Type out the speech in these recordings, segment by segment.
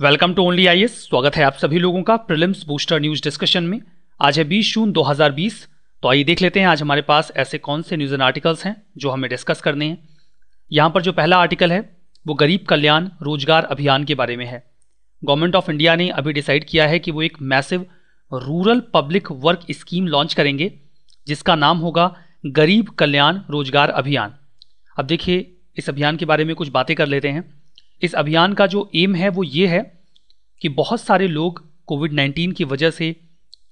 welcome to only I स्वागत है आप सभी लोगों का प्रिलिम्स बूस्टर न्यूज डिस्कशन में आज है बीस जून 2020 तो आइए देख लेते हैं आज हमारे पास ऐसे कौन से न्यूज एंड आर्टिकल्स हैं जो हमें डिस्कस करने हैं यहाँ पर जो पहला आर्टिकल है वो गरीब कल्याण रोजगार अभियान के बारे में है गवर्नमेंट ऑफ इंडिया ने अभी डिसाइड किया है कि वो एक massive rural public work scheme launch करेंगे जिसका नाम होगा गरीब कल्याण रोजगार अभियान अब देखिए इस अभियान के बारे में कुछ बातें कर लेते हैं इस अभियान का जो एम है वो ये है कि बहुत सारे लोग कोविड नाइन्टीन की वजह से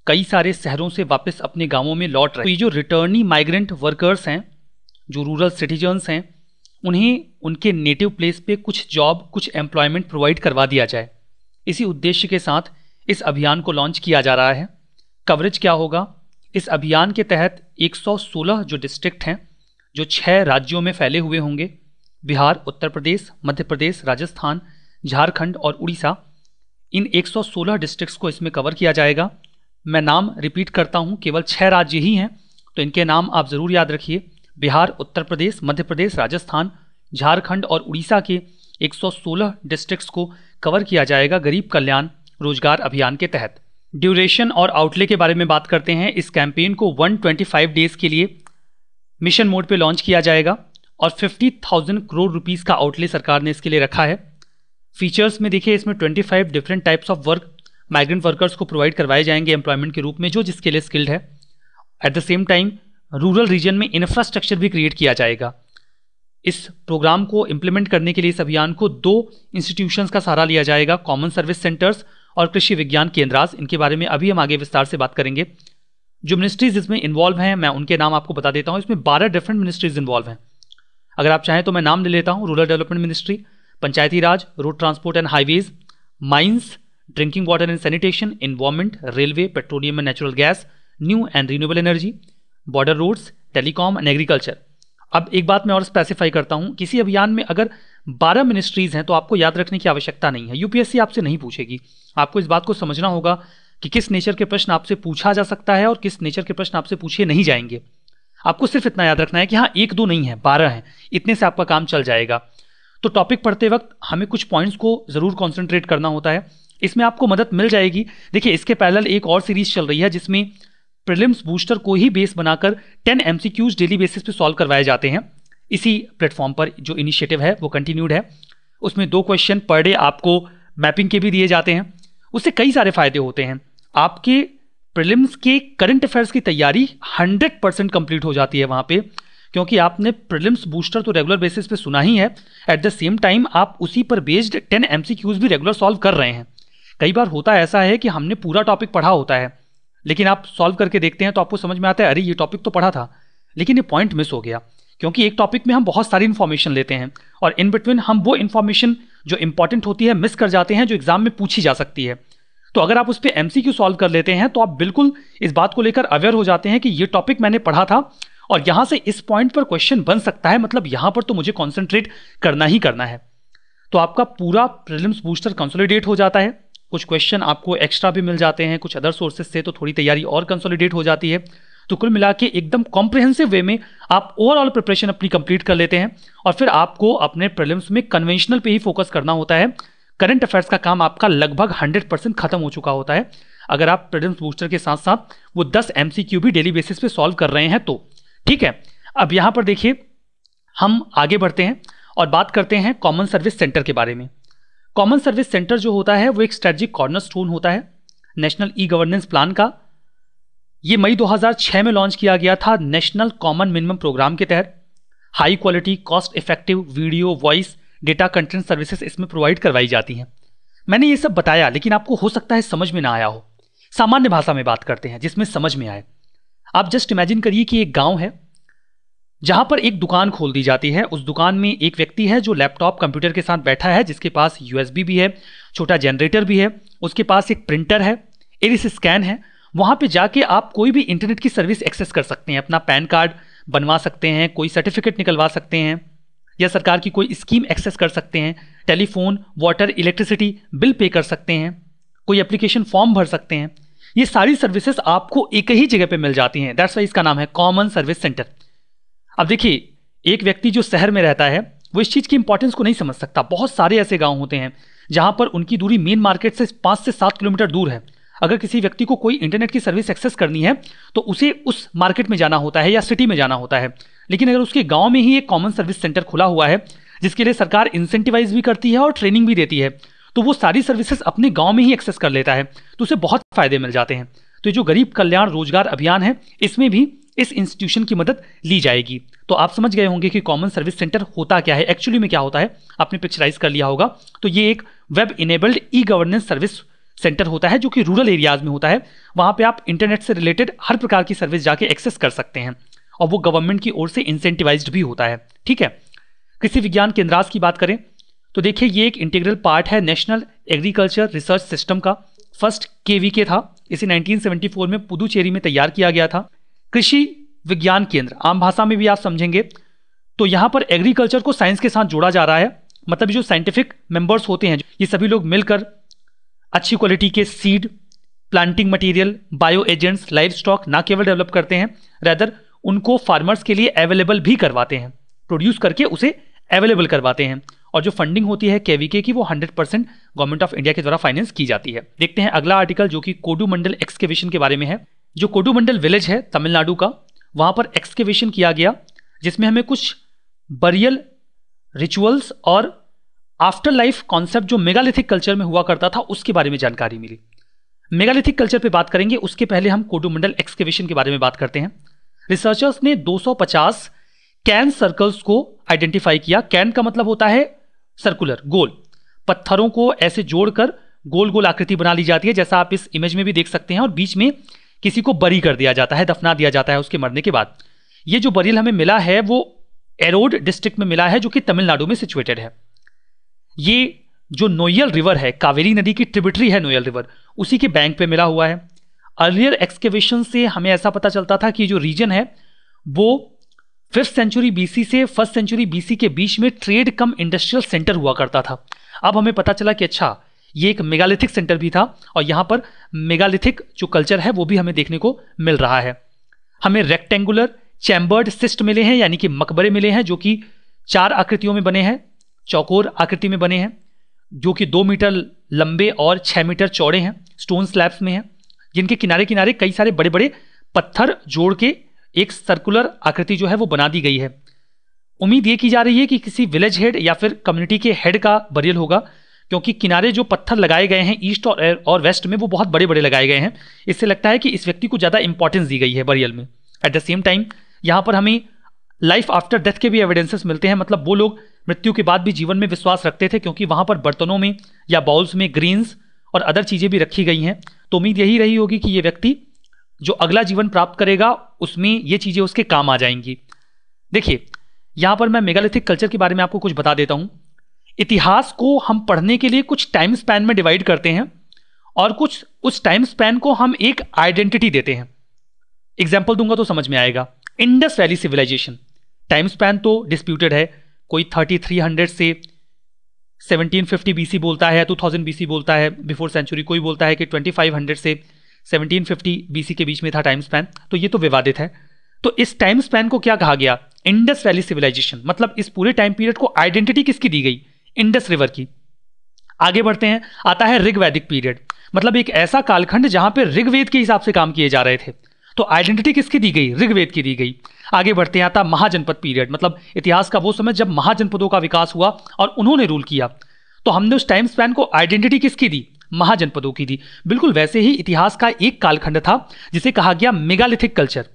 कई सारे शहरों से वापस अपने गांवों में लौट रहे तो ये जो रिटर्निंग माइग्रेंट वर्कर्स हैं जो रूरल सिटीजन्स हैं उन्हें उनके नेटिव प्लेस पे कुछ जॉब कुछ एम्प्लॉयमेंट प्रोवाइड करवा दिया जाए इसी उद्देश्य के साथ इस अभियान को लॉन्च किया जा रहा है कवरेज क्या होगा इस अभियान के तहत 116 जो डिस्ट्रिक्ट हैं जो छः राज्यों में फैले हुए होंगे बिहार उत्तर प्रदेश मध्य प्रदेश राजस्थान झारखंड और उड़ीसा इन 116 डिस्ट्रिक्ट्स को इसमें कवर किया जाएगा मैं नाम रिपीट करता हूँ केवल छः राज्य ही हैं तो इनके नाम आप ज़रूर याद रखिए बिहार उत्तर प्रदेश मध्य प्रदेश राजस्थान झारखंड और उड़ीसा के 116 डिस्ट्रिक्ट्स को कवर किया जाएगा गरीब कल्याण रोजगार अभियान के तहत ड्यूरेशन और आउटले के बारे में बात करते हैं इस कैंपेन को 125 डेज के लिए मिशन मोड पे लॉन्च किया जाएगा और फिफ्टी थाउजेंड करोड़ रुपीज़ का आउटले सरकार ने इसके लिए रखा है फीचर्स में देखिए इसमें twenty five different types of work migrant workers को प्रोवाइड करवाए जाएंगे एम्प्लॉयमेंट के रूप में जो जिसके लिए स्किल्ड है at the same time rural region में इंफ्रास्ट्रक्चर भी क्रिएट किया जाएगा इस प्रोग्राम को इम्प्लीमेंट करने के लिए इस अभियान को दो इंस्टीट्यूशंस का सहारा लिया जाएगा कॉमन सर्विस सेंटर्स और कृषि विज्ञान केंद्रास इनके बारे में अभी हम आगे विस्तार से बात करेंगे जो मिनिस्ट्रीज इसमें इन्वॉल्व हैं मैं उनके नाम आपको बता देता हूँ इसमें बारह डिफरेंट मिनिस्ट्रीज इन्वॉल्व हैं अगर आप चाहें तो मैं नाम ले लेता हूँ rural development ministry panchayati raj road transport and highways mines drinking water and sanitation environment railway petroleum and natural gas new and renewable energy border roads telecom and agriculture अब एक बात मैं और स्पेसिफाई करता हूँ किसी अभियान में अगर 12 मिनिस्ट्रीज हैं तो आपको याद रखने की आवश्यकता नहीं है यूपीएससी आपसे नहीं पूछेगी आपको इस बात को समझना होगा कि किस नेचर के प्रश्न आपसे पूछा जा सकता है और किस नेचर के प्रश्न आपसे पूछे नहीं जाएंगे आपको सिर्फ इतना याद रखना है कि हाँ एक दो नहीं है बारह हैं इतने से आपका काम चल जाएगा तो टॉपिक पढ़ते वक्त हमें कुछ पॉइंट्स को ज़रूर कॉन्सेंट्रेट करना होता है इसमें आपको मदद मिल जाएगी देखिए इसके पैरेलल एक और सीरीज चल रही है जिसमें प्रिलिम्स बूस्टर को ही बेस बनाकर 10 एम डेली बेसिस पे सॉल्व करवाए जाते हैं इसी प्लेटफॉर्म पर जो इनिशिएटिव है वो कंटिन्यूड है उसमें दो क्वेश्चन पर डे आपको मैपिंग के भी दिए जाते हैं उससे कई सारे फायदे होते हैं आपके प्रिलिम्स के करंट अफेयर्स की तैयारी 100 परसेंट कंप्लीट हो जाती है वहाँ पे क्योंकि आपने प्रिलिम्स बूस्टर तो रेगुलर बेसिस पे सुना ही है एट द सेम टाइम आप उसी पर बेस्ड 10 एम भी रेगुलर सॉल्व कर रहे हैं कई बार होता ऐसा है कि हमने पूरा टॉपिक पढ़ा होता है लेकिन आप सॉल्व करके देखते हैं तो आपको समझ में आता है अरे ये टॉपिक तो पढ़ा था लेकिन ये पॉइंट मिस हो गया क्योंकि एक टॉपिक में हम बहुत सारी इन्फॉर्मेशन लेते हैं और इन बिटवीन हम वो इन्फॉर्मेशन जो इंपॉर्टेंट होती है मिस कर जाते हैं जो एग्जाम में पूछी जा सकती है तो अगर आप उस पर एम सॉल्व कर लेते हैं तो आप बिल्कुल इस बात को लेकर अवेयर हो जाते हैं कि ये टॉपिक मैंने पढ़ा था और यहाँ से इस पॉइंट पर क्वेश्चन बन सकता है मतलब यहाँ पर तो मुझे कॉन्सेंट्रेट करना ही करना है तो आपका पूरा प्रिलिम्स बूस्टर कंसोलिडेट हो जाता है कुछ क्वेश्चन आपको एक्स्ट्रा भी मिल जाते हैं कुछ अदर सोर्सेज से तो थोड़ी तैयारी और कंसोलिडेट हो जाती है तो कुल मिला के एकदम कॉम्प्रिहेंसिव वे में आप ओवरऑल प्रिपरेशन अपनी कंप्लीट कर लेते हैं और फिर आपको अपने प्रिलिम्स में कन्वेंशनल पे ही फोकस करना होता है करंट अफेयर्स का काम आपका लगभग 100 परसेंट खत्म हो चुका होता है अगर आप प्रेजेंस बूस्टर के साथ साथ वो 10 एम भी डेली बेसिस पे सॉल्व कर रहे हैं तो ठीक है अब यहाँ पर देखिए हम आगे बढ़ते हैं और बात करते हैं कॉमन सर्विस सेंटर के बारे में कॉमन सर्विस सेंटर जो होता है वो एक स्ट्रेटजिक कॉर्नर स्टोन होता है नेशनल ई गवर्नेंस प्लान का ये मई 2006 में लॉन्च किया गया था नेशनल कॉमन मिनिमम प्रोग्राम के तहत high quality cost effective video voice data content services इसमें प्रोवाइड करवाई जाती हैं मैंने ये सब बताया लेकिन आपको हो सकता है समझ में ना आया हो सामान्य भाषा में बात करते हैं जिसमें समझ में आए आप जस्ट इमेजिन करिए कि एक गांव है जहां पर एक दुकान खोल दी जाती है उस दुकान में एक व्यक्ति है जो लैपटॉप कंप्यूटर के साथ बैठा है जिसके पास यूएसबी भी है छोटा जनरेटर भी है उसके पास एक प्रिंटर है एरिस स्कैन है वहां पे जाके आप कोई भी इंटरनेट की सर्विस एक्सेस कर सकते हैं अपना पैन कार्ड बनवा सकते हैं कोई सर्टिफिकेट निकलवा सकते हैं या सरकार की कोई स्कीम एक्सेस कर सकते हैं telephone water electricity bill pay कर सकते हैं कोई एप्लीकेशन फॉर्म भर सकते हैं ये सारी सर्विसेज आपको एक ही जगह पे मिल जाती हैं दैट्स वाई इसका नाम है कॉमन सर्विस सेंटर अब देखिए एक व्यक्ति जो शहर में रहता है वो इस चीज़ की इंपॉर्टेंस को नहीं समझ सकता बहुत सारे ऐसे गाँव होते हैं जहाँ पर उनकी दूरी मेन मार्केट से पाँच से सात किलोमीटर दूर है अगर किसी व्यक्ति को कोई इंटरनेट की सर्विस एक्सेस करनी है तो उसे उस मार्केट में जाना होता है या सिटी में जाना होता है लेकिन अगर उसके गाँव में ही एक कॉमन सर्विस सेंटर खुला हुआ है जिसके लिए सरकार इंसेंटिवाइज भी करती है और ट्रेनिंग भी देती है तो वो सारी सर्विसेज अपने गाँव में ही एक्सेस कर लेता है तो उसे बहुत फायदे मिल जाते हैं तो जो गरीब कल्याण रोजगार अभियान है इसमें भी इस इंस्टीट्यूशन की मदद ली जाएगी तो आप समझ गए होंगे कि कॉमन सर्विस सेंटर होता क्या है एक्चुअली में क्या होता है आपने पिक्चराइज कर लिया होगा तो ये एक web enabled e governance service centre होता है जो कि रूरल एरियाज में होता है वहाँ पे आप इंटरनेट से रिलेटेड हर प्रकार की सर्विस जाके एक्सेस कर सकते हैं और वो गवर्नमेंट की ओर से इंसेंटिवाइज भी होता है ठीक है कृषि विज्ञान केंद्रास की बात करें तो देखिए ये एक इंटीग्रल पार्ट है नेशनल एग्रीकल्चर रिसर्च सिस्टम का फर्स्ट के था इसे 1974 में पुदुचेरी में तैयार किया गया था कृषि विज्ञान केंद्र आम भाषा में भी आप समझेंगे तो यहाँ पर एग्रीकल्चर को साइंस के साथ जोड़ा जा रहा है मतलब जो साइंटिफिक मेंबर्स होते हैं ये सभी लोग मिलकर अच्छी क्वालिटी के seed planting material bio agents life stock ना केवल डेवलप करते हैं रैदर उनको फार्मर्स के लिए अवेलेबल भी करवाते हैं प्रोड्यूस करके उसे अवेलेबल करवाते हैं और जो फंडिंग होती है केवीके की वो 100 परसेंट गवर्नमेंट ऑफ इंडिया के द्वारा फाइनेंस की जाती है देखते हैं अगला आर्टिकल जो कि मंडल एक्सकेविशन के बारे में है जो मंडल विलेज है तमिलनाडु का वहाँ पर एक्सकेविशन किया गया जिसमें हमें कुछ बरियल रिचुअल्स और आफ्टर लाइफ कॉन्सेप्ट जो मेगालिथिक कल्चर में हुआ करता था उसके बारे में जानकारी मिली मेगालिथिक कल्चर पे बात करेंगे उसके पहले हम मंडल एक्सकेविशन के बारे में बात करते हैं रिसर्चर्स ने 250 कैन सर्कल्स को आइडेंटिफाई किया कैन का मतलब होता है सर्कुलर गोल पत्थरों को ऐसे जोड़कर गोल गोल आकृति बना ली जाती है जैसा आप इस इमेज में भी देख सकते हैं और बीच में किसी को बरी कर दिया जाता है दफना दिया जाता है उसके मरने के बाद ये जो बरील हमें मिला है वो एरोड डिस्ट्रिक्ट में मिला है जो कि तमिलनाडु में सिचुएटेड है ये जो नोयल रिवर है कावेरी नदी की ट्रिब्यूटरी है नोयल रिवर उसी के बैंक पे मिला हुआ है अर्लियर एक्सकेवेशन से हमें ऐसा पता चलता था कि जो रीजन है वो फिफ्थ सेंचुरी बीसी से फर्स्ट सेंचुरी बीसी के बीच में ट्रेड कम इंडस्ट्रियल सेंटर हुआ करता था अब हमें पता चला कि अच्छा ये एक मेगालिथिक सेंटर भी था और यहाँ पर मेगालिथिक जो कल्चर है वो भी हमें देखने को मिल रहा है हमें रेक्टेंगुलर चैम्बर्ड सिस्ट मिले हैं यानी कि मकबरे मिले हैं जो कि चार आकृतियों में बने हैं चौकोर आकृति में बने हैं जो कि दो मीटर लंबे और छः मीटर चौड़े हैं स्टोन स्लैब्स में हैं जिनके किनारे किनारे कई सारे बड़े बड़े पत्थर जोड़ के एक सर्कुलर आकृति जो है वो बना दी गई है उम्मीद ये की जा रही है कि किसी विलेज हेड या फिर कम्युनिटी के हेड का बरियल होगा क्योंकि किनारे जो पत्थर लगाए गए हैं ईस्ट और और वेस्ट में वो बहुत बड़े बड़े लगाए गए हैं इससे लगता है कि इस व्यक्ति को ज़्यादा इंपॉर्टेंस दी गई है बरियल में एट द सेम टाइम यहाँ पर हमें लाइफ आफ्टर डेथ के भी एविडेंसेस मिलते हैं मतलब वो लोग मृत्यु के बाद भी जीवन में विश्वास रखते थे क्योंकि वहाँ पर बर्तनों में या बाउल्स में ग्रीन्स और अदर चीज़ें भी रखी गई हैं तो उम्मीद यही रही होगी कि ये व्यक्ति जो अगला जीवन प्राप्त करेगा उसमें ये चीज़ें उसके काम आ जाएंगी देखिए यहाँ पर मैं मेगालिथिक कल्चर के बारे में आपको कुछ बता देता हूँ इतिहास को हम पढ़ने के लिए कुछ टाइम स्पैन में डिवाइड करते हैं और कुछ उस टाइम स्पैन को हम एक आइडेंटिटी देते हैं एग्जाम्पल दूंगा तो समझ में आएगा Indus valley civilisation time span तो डिस्प्यूटेड है कोई 3300 से 1750 बीसी बोलता है या 2000 बीसी बोलता है बिफोर सेंचुरी कोई बोलता है कि ट्वेंटी फाइव हंड्रेड से सेवनटीन 1750 बीसी के बीच में था टाइम स्पैन तो ये तो विवादित है तो इस टाइम स्पैन को क्या कहा गया इंडस वैली सिविलाइजेशन मतलब इस पूरे टाइम पीरियड को आइडेंटिटी किसकी दी गई इंडस रिवर की आगे बढ़ते हैं आता है ऋग्वैदिक पीरियड मतलब एक ऐसा कालखंड जहां पर ऋग्वेद के हिसाब से काम किए जा रहे थे तो आइडेंटिटी किसकी दी गई ऋग्वेद की दी गई आगे बढ़ते हैं आता महाजनपद पीरियड मतलब इतिहास का वो समय जब महाजनपदों का विकास हुआ और उन्होंने रूल किया तो हमने उस टाइम स्पैन को आइडेंटिटी किसकी दी महाजनपदों की दी बिल्कुल वैसे ही इतिहास का एक कालखंड था जिसे कहा गया मेगालिथिक कल्चर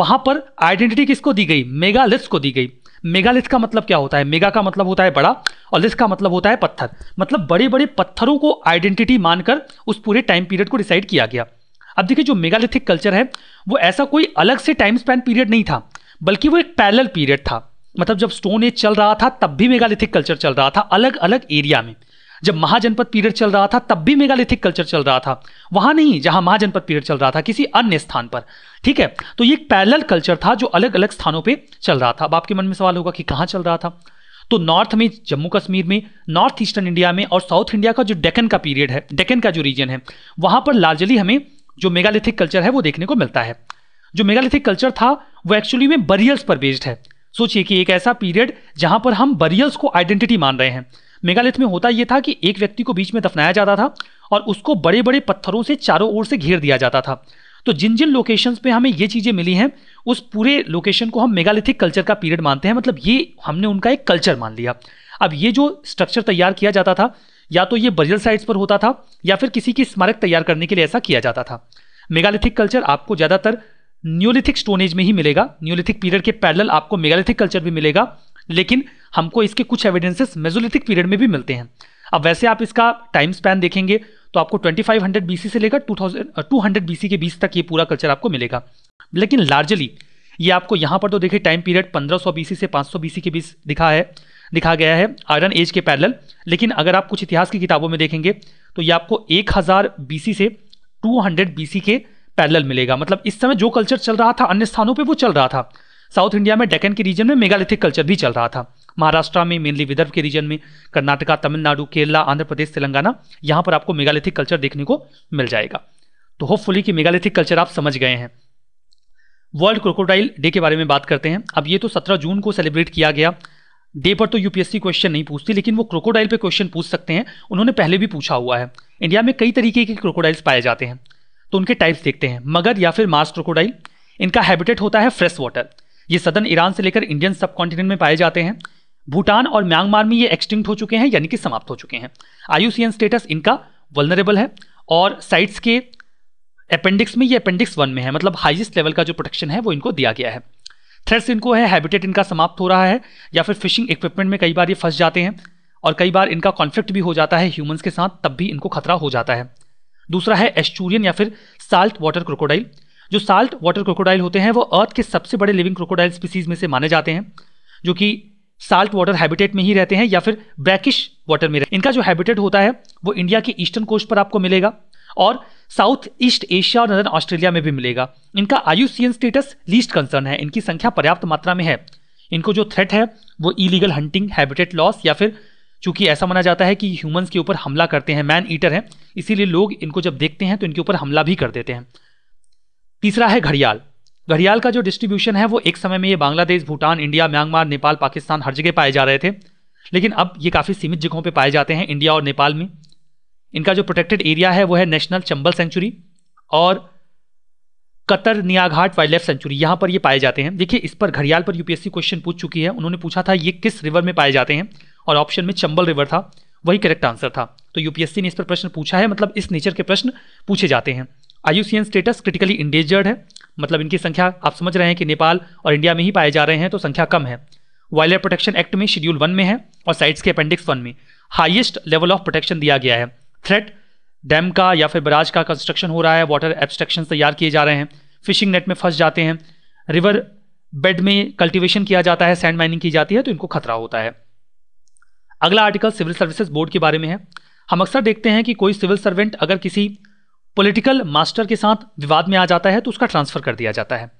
वहां पर आइडेंटिटी किसको दी गई मेगालिथ्स को दी गई मेगालिथ का मतलब क्या होता है मेगा का मतलब होता है बड़ा और लिथ का मतलब होता है पत्थर मतलब बड़े बड़े पत्थरों को आइडेंटिटी मानकर उस पूरे टाइम पीरियड को डिसाइड किया गया अब देखिए जो मेगालिथिक कल्चर है वो ऐसा कोई अलग से टाइम स्पैन पीरियड नहीं था बल्कि वो एक पैरल पीरियड था मतलब जब स्टोन एज चल रहा था तब भी मेगालिथिक कल्चर चल रहा था अलग अलग एरिया में जब महाजनपद पीरियड चल रहा था तब भी मेगालिथिक कल्चर चल रहा था वहां नहीं जहां महाजनपद पीरियड चल रहा था किसी अन्य स्थान पर ठीक है तो ये एक पैरल कल्चर था जो अलग अलग स्थानों पर चल रहा था अब आपके मन में सवाल होगा कि कहाँ चल रहा था तो नॉर्थ में जम्मू कश्मीर में नॉर्थ ईस्टर्न इंडिया में और साउथ इंडिया का जो डेकन का पीरियड है डेकन का जो रीजन है वहां पर लार्जली हमें जो मेगालिथिक कल्चर है वो देखने को मिलता है जो मेगालिथिक कल्चर था वो एक्चुअली में बरियल्स पर बेस्ड है सोचिए कि एक ऐसा पीरियड जहां पर हम बरियल्स को आइडेंटिटी मान रहे हैं मेगालिथ में होता यह था कि एक व्यक्ति को बीच में दफनाया जाता था और उसको बड़े बड़े पत्थरों से चारों ओर से घेर दिया जाता था तो जिन जिन लोकेशंस पे हमें ये चीज़ें मिली हैं उस पूरे लोकेशन को हम मेगालिथिक कल्चर का पीरियड मानते हैं मतलब ये हमने उनका एक कल्चर मान लिया अब ये जो स्ट्रक्चर तैयार किया जाता था या तो ये बरियल साइट्स पर होता था या फिर किसी की स्मारक तैयार करने के लिए ऐसा किया जाता था मेगालिथिक कल्चर आपको ज़्यादातर न्यूलिथिक स्टोनेज में ही मिलेगा न्यूलिथिक पीरियड के पैरल आपको मेगालिथिक कल्चर भी मिलेगा लेकिन हमको इसके कुछ एविडेंसेस मेजोलिथिक पीरियड में भी मिलते हैं अब वैसे आप इसका टाइम स्पैन देखेंगे तो आपको 2500 बीसी से लेकर 2000 200 बीसी के बीच तक ये पूरा कल्चर आपको मिलेगा लेकिन लार्जली ये आपको यहाँ पर तो देखिए टाइम पीरियड 1500 बीसी से 500 बीसी के बीच दिखा है दिखा गया है आयरन एज के पैरल लेकिन अगर आप कुछ इतिहास की किताबों में देखेंगे तो ये आपको 1000 हज़ार से 200 हंड्रेड के पैरल मिलेगा मतलब इस समय जो कल्चर चल रहा था अन्य स्थानों पर वो चल रहा था साउथ इंडिया में डेकन के रीजन में मेगालिथिक कल्चर भी चल रहा था महाराष्ट्र में मेनली विदर्भ के रीजन में कर्नाटका तमिलनाडु केरला आंध्र प्रदेश तेलंगाना यहाँ पर आपको मेगालिथिक कल्चर देखने को मिल जाएगा तो होपफुली कि मेगालिथिक कल्चर आप समझ गए हैं वर्ल्ड क्रोकोडाइल डे के बारे में बात करते हैं अब ये तो 17 जून को सेलिब्रेट किया गया डे पर तो यूपीएससी क्वेश्चन नहीं पूछती लेकिन वो क्रोकोडाइल पे क्वेश्चन पूछ सकते हैं उन्होंने पहले भी पूछा हुआ है इंडिया में कई तरीके के क्रोकोडाइल्स पाए जाते हैं तो उनके टाइप्स देखते हैं मगर या फिर मार्स क्रोकोडाइल इनका हैबिटेट होता है फ्रेश वाटर ये सदन ईरान से लेकर इंडियन सब कॉन्टिनेंट में पाए जाते हैं भूटान और म्यांमार में ये एक्सटिंक्ट हो चुके हैं यानी कि समाप्त हो चुके हैं आयुसीएन स्टेटस इनका वलनरेबल है और साइट्स के अपेंडिक्स में ये अपेंडिक्स वन में है मतलब हाईएस्ट लेवल का जो प्रोटेक्शन है वो इनको दिया गया है थ्रेड्स इनको है हैबिटेट इनका समाप्त हो रहा है या फिर फिशिंग इक्विपमेंट में कई बार ये फंस जाते हैं और कई बार इनका कॉन्फ्लिक्ट भी हो जाता है ह्यूमंस के साथ तब भी इनको खतरा हो जाता है दूसरा है एस्चूरियन या फिर साल्ट वाटर क्रोकोडाइल जो साल्ट वाटर क्रोकोडाइल होते हैं वो अर्थ के सबसे बड़े लिविंग क्रोकोडाइल स्पीसीज में से माने जाते हैं जो कि साल्ट वाटर हैबिटेट में ही रहते हैं या फिर ब्रैकिश वाटर में रहते इनका जो हैबिटेट होता है वो इंडिया के ईस्टर्न कोस्ट पर आपको मिलेगा और साउथ ईस्ट एशिया और नदर्न ऑस्ट्रेलिया में भी मिलेगा इनका आयु स्टेटस लीस्ट कंसर्न है इनकी संख्या पर्याप्त मात्रा में है इनको जो थ्रेट है वो इलीगल हंटिंग हैबिटेट लॉस या फिर चूंकि ऐसा माना जाता है कि ह्यूमंस के ऊपर हमला करते हैं मैन ईटर हैं इसीलिए लोग इनको जब देखते हैं तो इनके ऊपर हमला भी कर देते हैं तीसरा है घड़ियाल घड़ियाल का जो डिस्ट्रीब्यूशन है वो एक समय में ये बांग्लादेश भूटान इंडिया म्यांमार नेपाल पाकिस्तान हर जगह पाए जा रहे थे लेकिन अब ये काफ़ी सीमित जगहों पर पाए जाते हैं इंडिया और नेपाल में इनका जो प्रोटेक्टेड एरिया है वो है नेशनल चंबल सेंचुरी और Katarniaghat wild life sanctuary यहाँ पर ये पाए जाते हैं देखिए इस पर घड़ियाल पर यूपीएससी क्वेश्चन पूछ चुकी है उन्होंने पूछा था ये किस रिवर में पाए जाते हैं और ऑप्शन में चंबल रिवर था वही करेक्ट आंसर था तो यूपीएससी ने इस पर प्रश्न पूछा है मतलब इस नेचर के प्रश्न पूछे जाते हैं आयुसीएन स्टेटस क्रिटिकली इंडेंजर्ड है मतलब इनकी संख्या आप समझ रहे हैं कि नेपाल और इंडिया में ही पाए जा रहे हैं तो संख्या कम है वाइल्ड लाइफ प्रोटेक्शन एक्ट में शेड्यूल वन में है और साइट्स के अपेंडिक्स वन में हाइएस्ट लेवल ऑफ प्रोटेक्शन दिया गया है थ्रेट डैम का या फिर बराज का कंस्ट्रक्शन हो रहा है वाटर एब्स्ट्रक्शन तैयार किए जा रहे हैं फिशिंग नेट में फंस जाते हैं रिवर बेड में कल्टीवेशन किया जाता है सैंड माइनिंग की जाती है तो इनको खतरा होता है अगला आर्टिकल सिविल सर्विसेज बोर्ड के बारे में है हम अक्सर देखते हैं कि कोई सिविल सर्वेंट अगर किसी पॉलिटिकल मास्टर के साथ विवाद में आ जाता है तो उसका ट्रांसफ़र कर दिया जाता है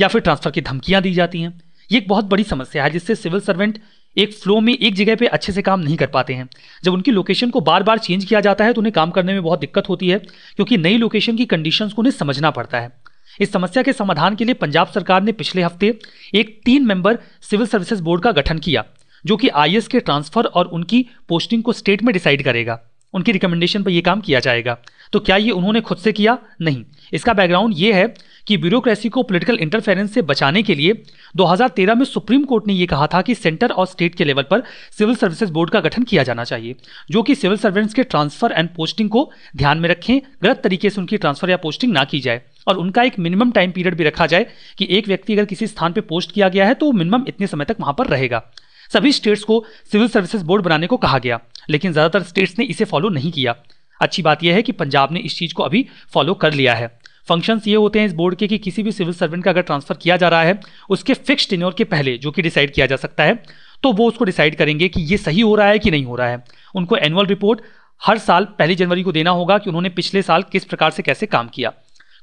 या फिर ट्रांसफ़र की धमकियाँ दी जाती हैं ये एक बहुत बड़ी समस्या है जिससे सिविल सर्वेंट एक फ्लो में एक जगह पे अच्छे से काम नहीं कर पाते हैं जब उनकी लोकेशन को बार बार चेंज किया जाता है तो उन्हें काम करने में बहुत दिक्कत होती है क्योंकि नई लोकेशन की कंडीशन को उन्हें समझना पड़ता है इस समस्या के समाधान के लिए पंजाब सरकार ने पिछले हफ्ते एक तीन मेंबर सिविल सर्विसेज बोर्ड का गठन किया जो कि आई के ट्रांसफर और उनकी पोस्टिंग को स्टेट में डिसाइड करेगा उनकी रिकमेंडेशन पर यह काम किया जाएगा तो क्या ये उन्होंने खुद से किया नहीं इसका बैकग्राउंड ये है कि ब्यूरोक्रेसी को पॉलिटिकल इंटरफेरेंस से बचाने के लिए 2013 में सुप्रीम कोर्ट ने यह कहा था कि सेंटर और स्टेट के लेवल पर सिविल सर्विसेज बोर्ड का गठन किया जाना चाहिए जो कि सिविल सर्वेंट्स के ट्रांसफर एंड पोस्टिंग को ध्यान में रखें गलत तरीके से उनकी ट्रांसफर या पोस्टिंग ना की जाए और उनका एक मिनिमम टाइम पीरियड भी रखा जाए कि एक व्यक्ति अगर किसी स्थान पर पोस्ट किया गया है तो मिनिमम इतने समय तक वहां पर रहेगा सभी स्टेट्स को सिविल सर्विसेज बोर्ड बनाने को कहा गया लेकिन ज़्यादातर स्टेट्स ने इसे फॉलो नहीं किया अच्छी बात यह है कि पंजाब ने इस चीज़ को अभी फॉलो कर लिया है फंक्शंस ये होते हैं इस बोर्ड के कि किसी भी सिविल सर्वेंट का अगर ट्रांसफर किया जा रहा है उसके फिक्स टेन्योर के पहले जो कि डिसाइड किया जा सकता है तो वो उसको डिसाइड करेंगे कि ये सही हो रहा है कि नहीं हो रहा है उनको एनुअल रिपोर्ट हर साल पहली जनवरी को देना होगा कि उन्होंने पिछले साल किस प्रकार से कैसे काम किया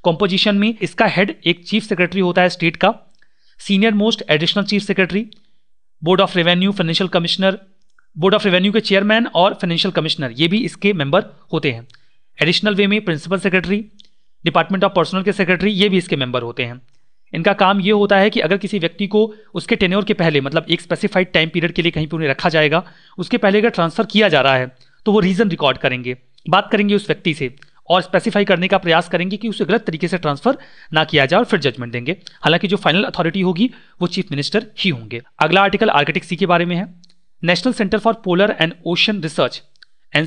कॉम्पोजिशन में इसका हेड एक चीफ सेक्रेटरी होता है स्टेट का senior most additional chief secretary board of revenue financial commissioner board of revenue के चेयरमैन और फाइनेंशियल कमिश्नर ये भी इसके मेंबर होते हैं एडिशनल वे में principal secretary department of personnel के सेक्रेटरी ये भी इसके मेंबर होते हैं इनका काम ये होता है कि अगर किसी व्यक्ति को उसके टेन्योर के पहले मतलब एक स्पेसिफाइड टाइम पीरियड के लिए कहीं पर उन्हें रखा जाएगा उसके पहले अगर ट्रांसफर किया जा रहा है तो वो रीज़न रिकॉर्ड करेंगे बात करेंगे उस व्यक्ति से और स्पेसिफाई करने का प्रयास करेंगे कि उसे गलत तरीके से ट्रांसफर ना किया जाए और फिर जजमेंट देंगे हालांकि जो फाइनल अथॉरिटी होगी वो चीफ मिनिस्टर ही होंगे अगला आर्टिकल आर्किटेक्ट सी के बारे में है national centre for polar and ocean research एन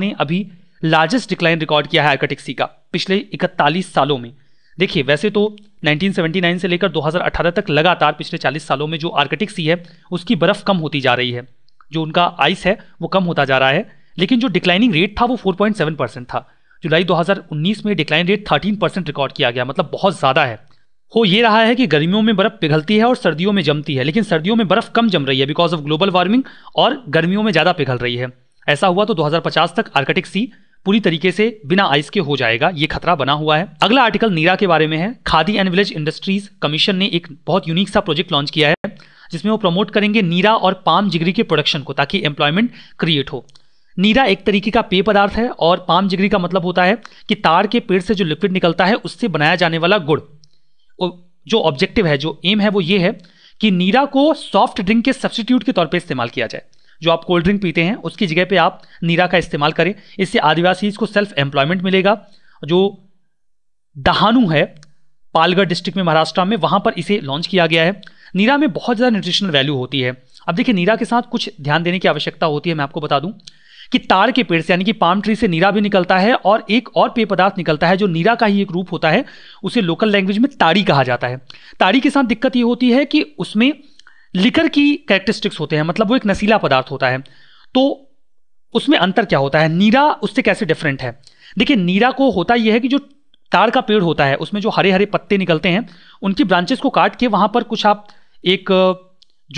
ने अभी लार्जेस्ट डिक्लाइन रिकॉर्ड किया है आर्किटेक्ट सी का पिछले इकतालीस सालों में देखिए वैसे तो 1979 से लेकर 2018 तक लगातार पिछले 40 सालों में जो आर्कटिक सी है उसकी बर्फ़ कम होती जा रही है जो उनका आइस है वो कम होता जा रहा है लेकिन जो डिक्लाइनिंग रेट था वो 4.7 परसेंट था जुलाई 2019 में डिक्लाइन रेट 13 परसेंट रिकॉर्ड किया गया मतलब बहुत ज़्यादा है हो ये रहा है कि गर्मियों में बर्फ़ पिघलती है और सर्दियों में जमती है लेकिन सर्दियों में बर्फ़ कम जम रही है बिकॉज ऑफ ग्लोबल वार्मिंग और गर्मियों में ज़्यादा पिघल रही है ऐसा हुआ तो 2050 तक आर्कटिक सी पूरी तरीके से बिना आइस के हो जाएगा ये खतरा बना हुआ है अगला आर्टिकल नीरा के बारे में है Khadi and village industries commission ने एक बहुत यूनिक सा प्रोजेक्ट लॉन्च किया है जिसमें वो प्रमोट करेंगे नीरा और पाम जिगरी के प्रोडक्शन को ताकि एम्प्लॉयमेंट क्रिएट हो नीरा एक तरीके का पेय पदार्थ है और पाम जिगरी का मतलब होता है कि ताड़ के पेड़ से जो लिक्विड निकलता है उससे बनाया जाने वाला गुड़ जो ऑब्जेक्टिव है जो एम है वो ये है कि नीरा को सॉफ्ट ड्रिंक के सब्सटीट्यूट के तौर पर इस्तेमाल किया जाए जो आप कोल्ड ड्रिंक पीते हैं उसकी जगह पे आप नीरा का इस्तेमाल करें इससे आदिवासी को सेल्फ एम्प्लॉयमेंट मिलेगा जो दहानू है पालगढ़ डिस्ट्रिक्ट में महाराष्ट्र में वहाँ पर इसे लॉन्च किया गया है नीरा में बहुत ज़्यादा न्यूट्रिशनल वैल्यू होती है अब देखिए नीरा के साथ कुछ ध्यान देने की आवश्यकता होती है मैं आपको बता दूँ कि ताड़ के पेड़ से यानी कि पाम ट्री से नीरा भी निकलता है और एक और पेय पदार्थ निकलता है जो नीरा का ही एक रूप होता है उसे लोकल लैंग्वेज में ताड़ी कहा जाता है ताड़ी के साथ दिक्कत ये होती है कि उसमें लिकर की कैरेक्टरिस्टिक्स होते हैं मतलब वो एक नशीला पदार्थ होता है तो उसमें अंतर क्या होता है नीरा उससे कैसे डिफरेंट है देखिए नीरा को होता यह है कि जो ताड़ का पेड़ होता है उसमें जो हरे हरे पत्ते निकलते हैं उनकी ब्रांचेस को काट के वहाँ पर कुछ आप एक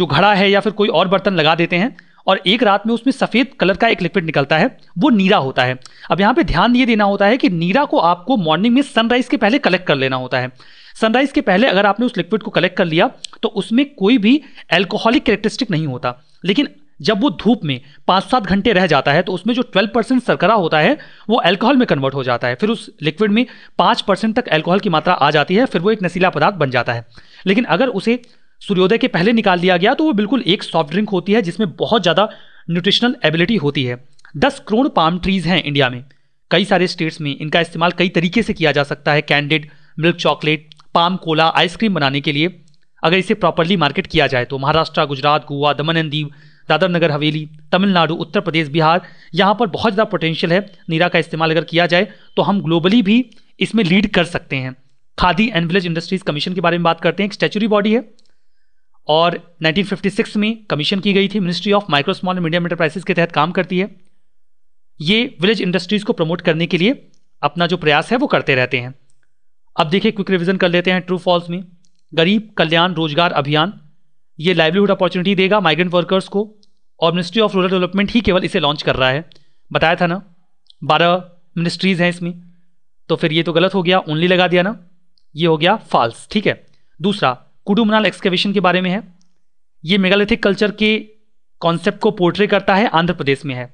जो घड़ा है या फिर कोई और बर्तन लगा देते हैं और एक रात में उसमें सफ़ेद कलर का एक लिक्विड निकलता है वो नीरा होता है अब यहाँ पे ध्यान ये देना होता है कि नीरा को आपको मॉर्निंग में सनराइज के पहले कलेक्ट कर लेना होता है सनराइज के पहले अगर आपने उस लिक्विड को कलेक्ट कर लिया तो उसमें कोई भी एल्कोहलिक करेक्टरिस्टिक नहीं होता लेकिन जब वो धूप में पाँच सात घंटे रह जाता है तो उसमें जो ट्वेल्व परसेंट सरकरा होता है वो अल्कोहल में कन्वर्ट हो जाता है फिर उस लिक्विड में पाँच परसेंट तक अल्कोहल की मात्रा आ जाती है फिर वो एक नशीला पदार्थ बन जाता है लेकिन अगर उसे सूर्योदय के पहले निकाल दिया गया तो वो बिल्कुल एक सॉफ्ट ड्रिंक होती है जिसमें बहुत ज़्यादा न्यूट्रिशनल एबिलिटी होती है दस करोड़ पाम ट्रीज़ हैं इंडिया में कई सारे स्टेट्स में इनका इस्तेमाल कई तरीके से किया जा सकता है candied milk chocolate palm cola ice cream बनाने के लिए अगर इसे प्रॉपरली मार्केट किया जाए तो महाराष्ट्र गुजरात गोवा दमन एंड दीव दादर नगर हवेली तमिलनाडु उत्तर प्रदेश बिहार यहाँ पर बहुत ज़्यादा पोटेंशियल है नीरा का इस्तेमाल अगर किया जाए तो हम ग्लोबली भी इसमें लीड कर सकते हैं Khadi and village industries commission के बारे में बात करते हैं एक स्टैचुरी बॉडी है और 1956 में कमीशन की गई थी ministry of micro small and medium enterprises के तहत काम करती है ये विलेज इंडस्ट्रीज़ को प्रमोट करने के लिए अपना जो प्रयास है वो करते रहते हैं अब देखिए क्विक रिविजन कर लेते हैं ट्रू फॉल्स में गरीब कल्याण रोजगार अभियान ये लाइवलीहुड अपॉर्चुनिटी देगा माइग्रेंट वर्कर्स को और मिनिस्ट्री ऑफ रूरल डेवलपमेंट ही केवल इसे लॉन्च कर रहा है बताया था ना बारह मिनिस्ट्रीज़ हैं इसमें तो फिर ये तो गलत हो गया ओनली लगा दिया ना ये हो गया फॉल्स ठीक है दूसरा कुटुमनाल एक्सकेवेशन के बारे में है ये मेगालिथिक कल्चर के कॉन्सेप्ट को पोर्ट्रे करता है आंध्र प्रदेश में है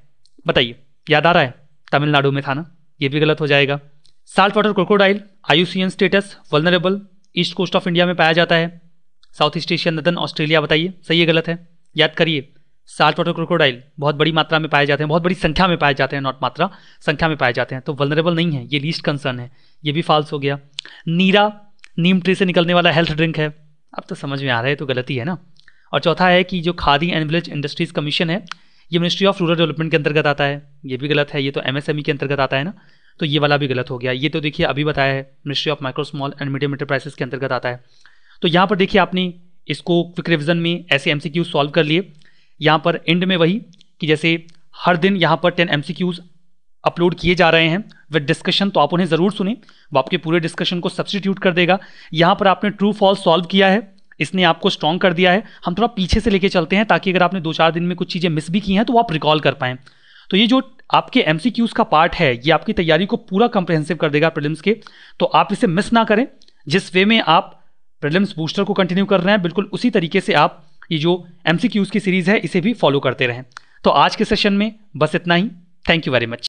बताइए याद आ रहा है तमिलनाडु में था ना ये भी गलत हो जाएगा salt water crocodile IUCN status vulnerable east coast of India में पाया जाता है साउथ ईस्ट एशिया नदन ऑस्ट्रेलिया बताइए सही है गलत है याद करिए साल्ट वाटर क्रोकोडाइल बहुत बड़ी मात्रा में पाए जाते हैं बहुत बड़ी संख्या में पाए जाते हैं नॉट मात्रा संख्या में पाए जाते हैं तो वलनरेबल नहीं है ये लीस्ट कंसर्न है ये भी फॉल्स हो गया नीरा नीम ट्री से निकलने वाला हेल्थ ड्रिंक है अब तो समझ में आ रहा है तो गलती है ना और चौथा है कि जो Khadi and village industries commission है ये मिनिस्ट्री ऑफ रूरल डेवलपमेंट के अंतर्गत आता है ये भी गलत है ये तो एमएसएमई e के अंतर्गत आता है ना तो ये वाला भी गलत हो गया ये तो देखिए अभी बताया है ministry of micro small and medium enterprises के अंतर्गत आता है तो यहाँ पर देखिए आपने इसको क्विक रिविजन में ऐसे एम सॉल्व कर लिए यहाँ पर एंड में वही कि जैसे हर दिन यहाँ पर टेन एम अपलोड किए जा रहे हैं विद डिस्कशन तो आप उन्हें ज़रूर सुने वो आपके पूरे डिस्कशन को सब्सटीट्यूट कर देगा यहाँ पर आपने ट्रू फॉल्स सॉल्व किया है इसने आपको स्ट्रॉन्ग कर दिया है हम थोड़ा पीछे से लेके चलते हैं ताकि अगर आपने दो चार दिन में कुछ चीज़ें मिस भी की हैं तो आप रिकॉल कर पाएँ तो ये जो आपके एम का पार्ट है ये आपकी तैयारी को पूरा कंप्रहेंसिव कर देगा प्रिलिम्स के तो आप इसे मिस ना करें जिस वे में आप प्रिलिम्स बूस्टर को कंटिन्यू कर रहे हैं बिल्कुल उसी तरीके से आप ये जो एम की सीरीज़ है इसे भी फॉलो करते रहें तो आज के सेशन में बस इतना ही थैंक यू वेरी मच